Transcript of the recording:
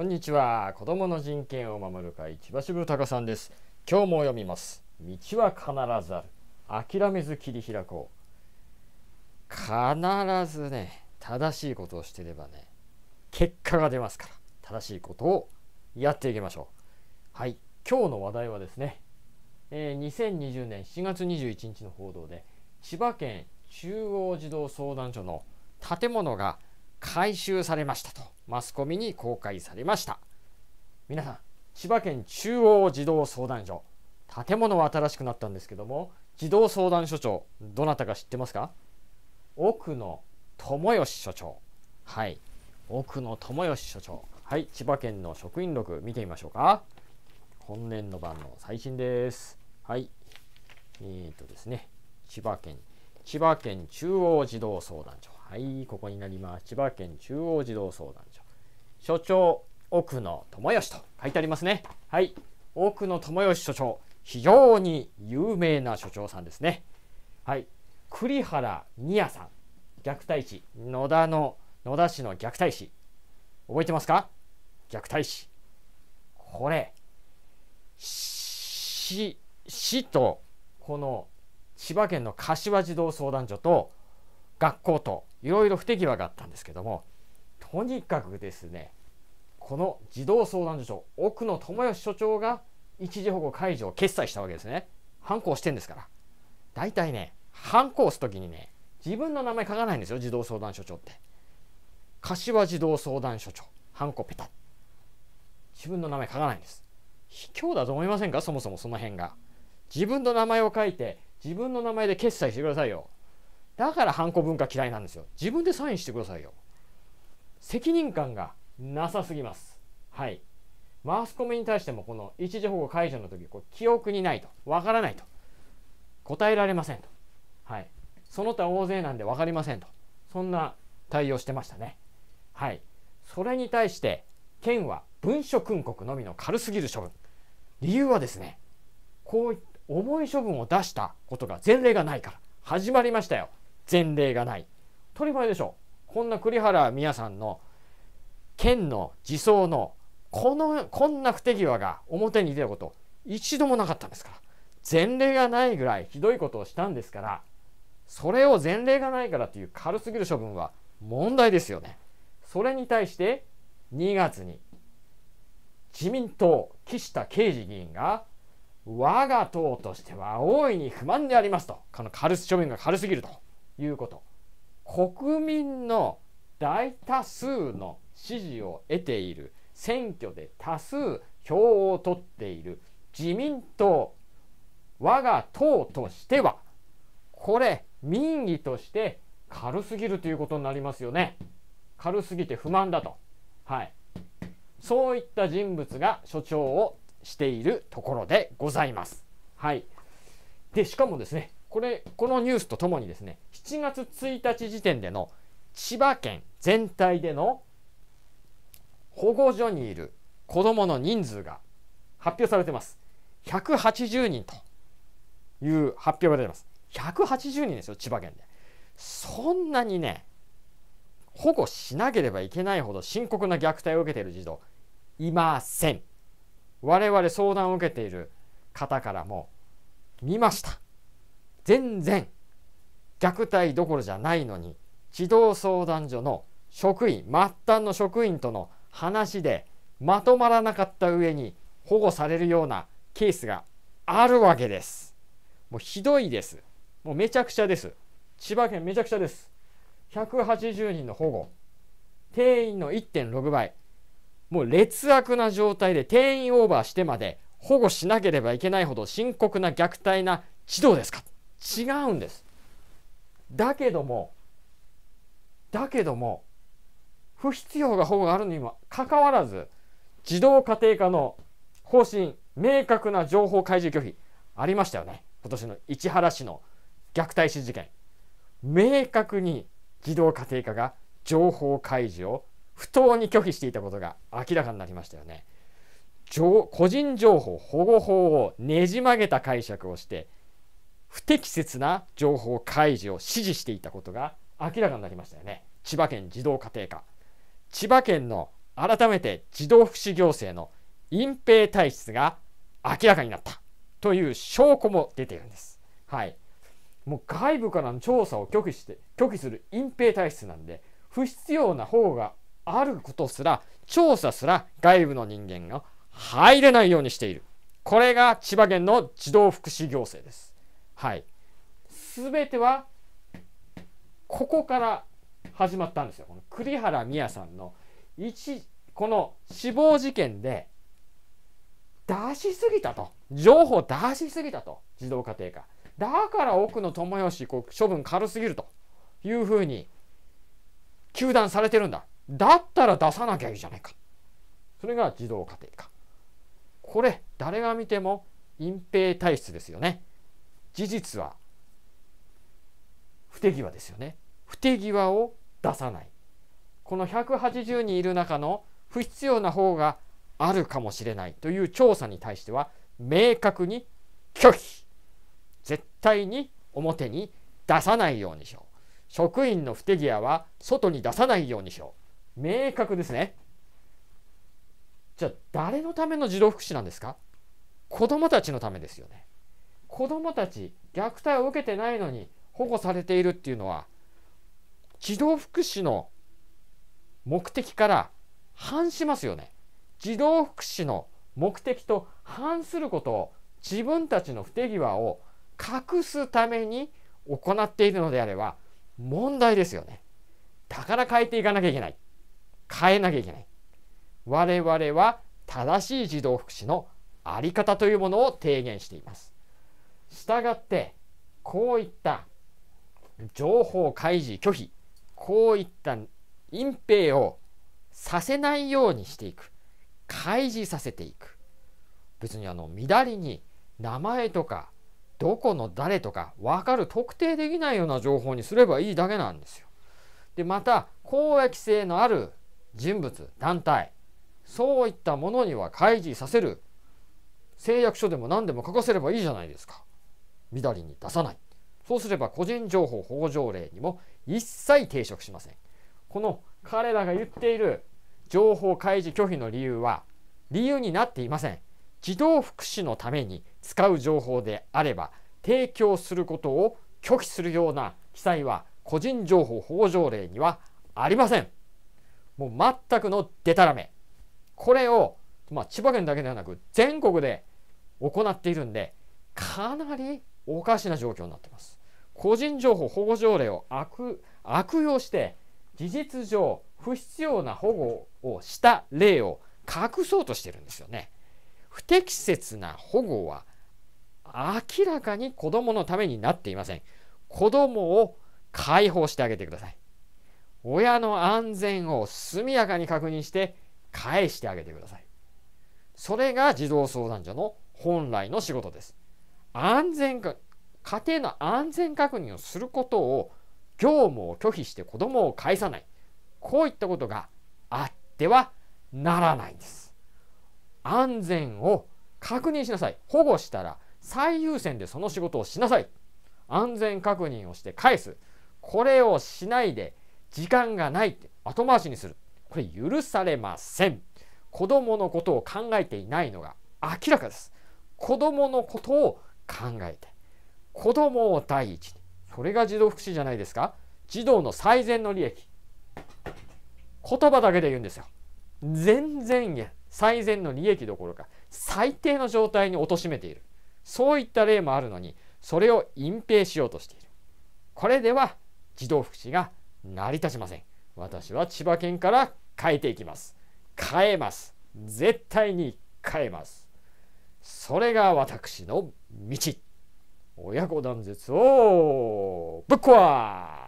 こんにちは子供の人権を守る会千葉支部高さんです今日も読みます道は必ずある諦めず切り開こう必ずね正しいことをしてればね結果が出ますから正しいことをやっていきましょうはい今日の話題はですね、えー、2020年7月21日の報道で千葉県中央児童相談所の建物が回収されましたとマスコミに公開されました皆さん千葉県中央児童相談所建物は新しくなったんですけども児童相談所長どなたか知ってますか奥野智義所長はい奥野智義所長はい千葉県の職員録見てみましょうか本年の版の最新ですはいえー、とですね千葉県千葉県中央児童相談所はいここになります千葉県中央児童相談所所長奥野智義と書いてありますねはい奥野智義所長非常に有名な所長さんですねはい栗原美也さん虐待師野田の野田市の虐待死。覚えてますか虐待死。これ死とこの千葉県の柏児童相談所と学校といろいろ不手際があったんですけどもとにかくですねこの児童相談所奥野智義所長が一時保護解除を決裁したわけですね反抗してんですから大体ね反抗す時にね自分の名前書かないんですよ児童相談所長って柏児童相談所長反抗ペタ自分の名前書かないんです卑怯だと思いませんかそもそもその辺が自分の名前を書いて自分の名前で決済してくださいよだからハンコ文化嫌いなんですよ自分でサインしてくださいよ責任感がなさすぎますはいマスコミに対してもこの一時保護解除の時こう記憶にないとわからないと答えられませんとはいその他大勢なんで分かりませんとそんな対応してましたねはいそれに対して県は文書訓告のみの軽すぎる処分理由はですねこういっ重い処分を出したことが前例がないから始まりましたよ前例がない当り前でしょこんな栗原美也さんの県の自走のこのこんな不手際が表に出ること一度もなかったんですから前例がないぐらいひどいことをしたんですからそれを前例がないからという軽すぎる処分は問題ですよねそれに対して2月に自民党岸田刑事議員が我が党としては大いに不満でありますとこの軽庶民が軽すぎるということ国民の大多数の支持を得ている選挙で多数票を取っている自民党我が党としてはこれ民意として軽すぎるということになりますよね軽すぎて不満だとはいそういった人物が所長をしているところでございます。はい。で、しかもですね、これ、このニュースとともにですね、7月1日時点での千葉県全体での保護所にいる子供の人数が発表されてます。180人という発表が出てます。180人ですよ、千葉県で。そんなにね、保護しなければいけないほど深刻な虐待を受けている児童、いません。我々相談を受けている方からも見ました全然虐待どころじゃないのに児童相談所の職員末端の職員との話でまとまらなかった上に保護されるようなケースがあるわけですもうひどいですもうめちゃくちゃです千葉県めちゃくちゃです180人の保護定員の1.6倍もう劣悪な状態で定員オーバーしてまで保護しなければいけないほど深刻な虐待な児童ですか違うんです。だけどもだけども不必要が保護があるにもかかわらず児童家庭科の方針明確な情報開示拒否ありましたよね今年の市原市の虐待死事件明確に児童家庭科が情報開示を不当に拒否していたことが明らかになりましたよね。個人情報保護法をねじ曲げた解釈をして不適切な情報開示を指示していたことが明らかになりましたよね。千葉県児童家庭科。千葉県の改めて児童福祉行政の隠蔽体質が明らかになったという証拠も出ているんです。はい。もう外部からの調査を拒否して拒否する隠蔽体質なんで不必要な方があることすら、調査すら外部の人間が入れないようにしている。これが千葉県の児童福祉行政です。はい。すべては、ここから始まったんですよ。この栗原美也さんの一、この死亡事件で、出しすぎたと。情報出しすぎたと。児童家庭科。だから奥野智義、こう処分軽すぎるというふうに、糾弾されてるんだ。だったら出さなきゃいいじゃないかそれが児童家庭科これ誰が見ても隠蔽体質ですよね事実は不手際ですよね不手際を出さないこの180人いる中の不必要な方があるかもしれないという調査に対しては明確に拒否絶対に表に出さないようにしよう職員の不手際は外に出さないようにしよう明確ですね。じゃあ誰のための児童福祉なんですか子供たちのためですよね。子供たち虐待を受けてないのに保護されているっていうのは児童福祉の目的から反しますよね。児童福祉の目的と反することを自分たちの不手際を隠すために行っているのであれば問題ですよね。だから変えていかなきゃいけない。変えなきゃいけない。我々は正しい児童福祉の在り方というものを提言しています。したがってこういった情報開示拒否こういった隠蔽をさせないようにしていく開示させていく別にあの乱りに名前とかどこの誰とか分かる特定できないような情報にすればいいだけなんですよ。でまた公益性のある人物団体そういったものには開示させる誓約書でも何でも書かせればいいじゃないですかみりに出さないそうすれば個人情報保護条例にも一切抵触しませんこの彼らが言っている情報開示拒否の理由は理由になっていません児童福祉のために使う情報であれば提供することを拒否するような記載は個人情報保護条例にはありません。もう全くのデタラメ。これを、まあ、千葉県だけではなく全国で行っているんで、かなりおかしな状況になってます。個人情報保護条例を悪悪用して、事実上不必要な保護をした例を隠そうとしてるんですよね。不適切な保護は明らかに子供のためになっていません。子供を解放してあげてください。親の安全を速やかに確認して返してあげてください。それが児童相談所の本来の仕事です。安全か、家庭の安全確認をすることを業務を拒否して子供を返さない。こういったことがあってはならないんです。安全を確認しなさい。保護したら最優先でその仕事をしなさい。安全確認をして返す。これをしないで時間がないって後回しにするこれ許されません子供のことを考えていないのが明らかです子供のことを考えて子供を第一にそれが児童福祉じゃないですか児童の最善の利益言葉だけで言うんですよ全然や最善の利益どころか最低の状態に貶めているそういった例もあるのにそれを隠蔽しようとしているこれでは児童福祉が成り立ちません私は千葉県から変えていきます変えます絶対に変えますそれが私の道親子断絶をぶっ壊